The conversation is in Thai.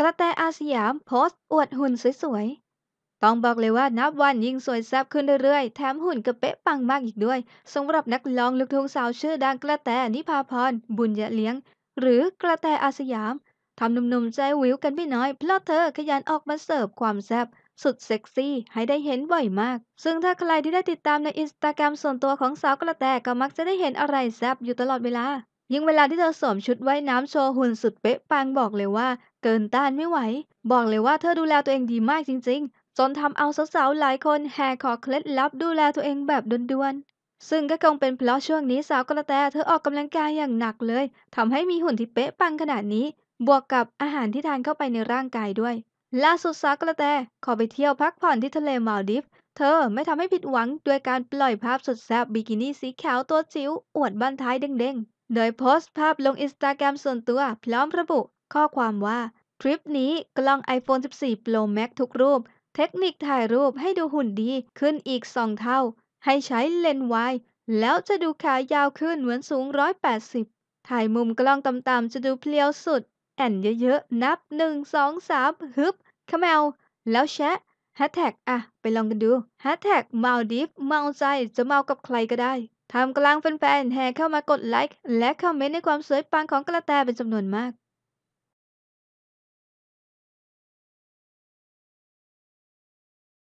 กระแตอาสยาม โพสต์ อวดหุ่นสวยๆ ต้องบอกเลยว่านับวันยิ่งสวยแซ่บขึ้นเรื่อยๆ แถมหุ่นกระเป๊ะปังมากอีกด้วยสำหรับนักร้องลูกทุ่งสาวชื่อดังกระแตนิพาพร บุญยะเลี้ยง หรือกระแตอาสยามทำหนุ่มๆใจวิวกันไม่น้อยเพราะเธอขยันออกมาเสิร์ฟความแซ่บสุดเซ็กซี่ให้ได้เห็นบ่อยมาก ซึ่งถ้าใครที่ได้ติดตามในอินสตาแกรมส่วนตัวของสาวกระแตก็มักจะได้เห็นอะไรแซ่บอยู่ตลอดเวลายิ่งเวลาที่เธอสวมชุดว่ายน้ำโชว์หุ่นสุดเป๊ะปังบอกเลยว่า เกินต้านไม่ไหว บอกเลยว่าเธอดูแลตัวเองดีมากจริง ๆ จนทำเอาสาวๆหลายคนแห่ขอเคล็ดลับดูแลตัวเองแบบด่วนๆซึ่งก็คงเป็นเพราะช่วงนี้สาวกระแตเธอออกกำลังกายอย่างหนักเลยทำให้มีหุ่นที่เป๊ะปังขนาดนี้ บวกกับอาหารที่ทานเข้าไปในร่างกายด้วย ล่าสุดสาวกระแตขอไปเที่ยวพักผ่อนที่ทะเลมาลดิฟเธอไม่ทำให้ผิดหวังด้วยการปล่อยภาพสุดแซ่บบิกินี่สีขาวตัวจิ๋วอวดบ้านท้ายเด้งๆโดยโพสต์ภาพลงอินสตาแกรมส่วนตัว พร้อมระบุข้อความว่าทริปนี้กล้อง iPhone 14 Pro Max ทุกรูป เทคนิคถ่ายรูปให้ดูหุ่นดีขึ้นอีก2เท่า ให้ใช้เลนส์วายแล้วจะดูขายาวขึ้นเหมือนสูง 180 ถ่ายมุมกล้องต่ำๆ จะดูเพลียวสุด แอนเยอะๆ นับ 1 2 3ฮึบขมวแล้วแชะแฮชแท็กอะไปลองกันดูแฮชแท็กมาดิฟเมาใจจะเมากับใครก็ได้ทำกลางแฟนๆแห่เข้ามากดไลค์และคอมเมนต์ในความสวยปังของกระแตเป็นจำนวนมาก